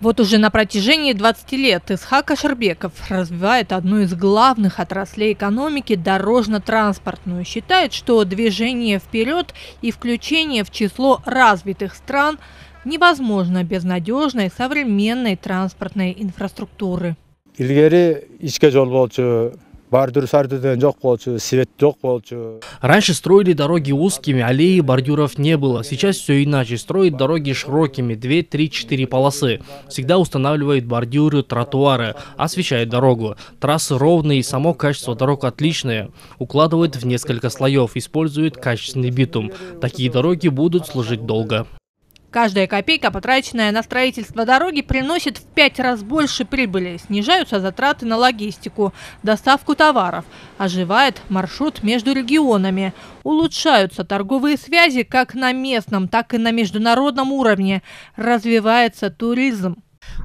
Вот уже на протяжении 20 лет Исхак Ашербеков развивает одну из главных отраслей экономики – дорожно-транспортную. Считает, что движение вперед и включение в число развитых стран невозможно без надежной современной транспортной инфраструктуры свет Раньше строили дороги узкими, аллеи, бордюров не было. Сейчас все иначе. Строят дороги широкими, 2, 3, 4 полосы. Всегда устанавливают бордюры, тротуары, освещают дорогу. Трассы ровные само качество дорог отличное. Укладывают в несколько слоев, используют качественный битум. Такие дороги будут служить долго. Каждая копейка, потраченная на строительство дороги, приносит в пять раз больше прибыли. Снижаются затраты на логистику, доставку товаров. Оживает маршрут между регионами. Улучшаются торговые связи как на местном, так и на международном уровне. Развивается туризм.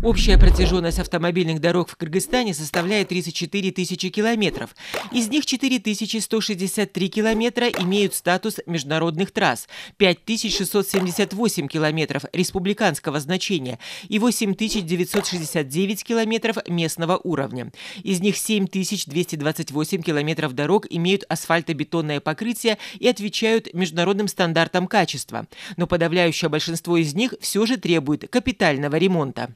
Общая протяженность автомобильных дорог в Кыргызстане составляет 34 тысячи километров. Из них 4163 километра имеют статус международных трасс, 5678 километров республиканского значения и 8969 километров местного уровня. Из них 7228 километров дорог имеют асфальтобетонное покрытие и отвечают международным стандартам качества. Но подавляющее большинство из них все же требует капитального ремонта.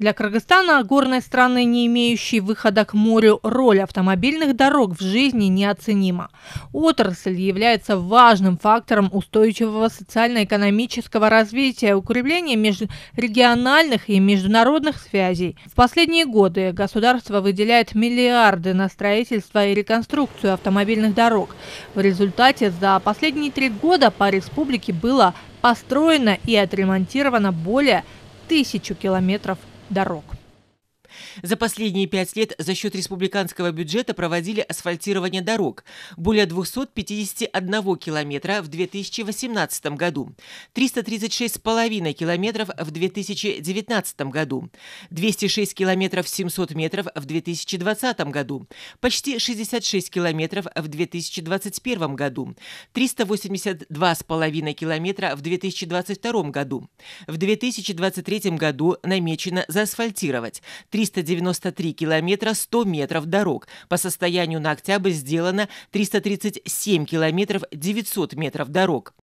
Для Кыргызстана, горной страны, не имеющей выхода к морю, роль автомобильных дорог в жизни неоценима. Отрасль является важным фактором устойчивого социально-экономического развития, укрепления межрегиональных и международных связей. В последние годы государство выделяет миллиарды на строительство и реконструкцию автомобильных дорог. В результате за последние три года по республике было построено и отремонтировано более тысячу километров дорог. За последние пять лет за счет республиканского бюджета проводили асфальтирование дорог – более 251 километра в 2018 году, 336,5 километров в 2019 году, 206 километров 700 метров в 2020 году, почти 66 километров в 2021 году, 382,5 километра в 2022 году. В 2023 году намечено заасфальтировать – 393 километра 100 метров дорог. По состоянию на октябрь сделано 337 километров 900 метров дорог.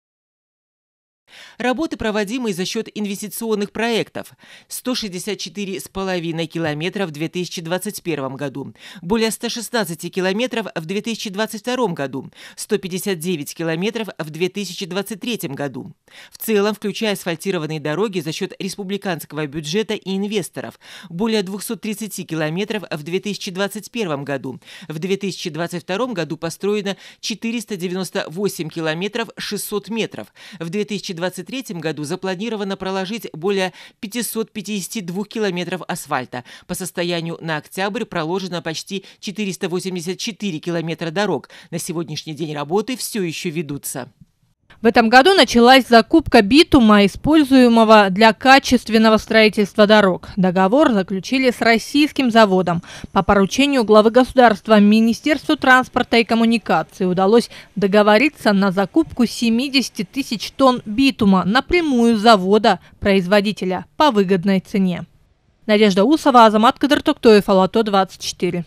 Работы, проводимые за счет инвестиционных проектов – 164,5 километра в 2021 году, более 116 километров в 2022 году, 159 километров в 2023 году. В целом, включая асфальтированные дороги за счет республиканского бюджета и инвесторов – более 230 километров в 2021 году. В 2022 году построено 498 километров 600 метров. В 2023 2023 году запланировано проложить более 552 километров асфальта. По состоянию на октябрь проложено почти 484 километра дорог. На сегодняшний день работы все еще ведутся. В этом году началась закупка битума, используемого для качественного строительства дорог. Договор заключили с российским заводом. По поручению главы государства Министерству транспорта и коммуникации удалось договориться на закупку 70 тысяч тонн битума напрямую с завода производителя по выгодной цене. Надежда Усова, Азамат Кадыртуктоев, Алато 24.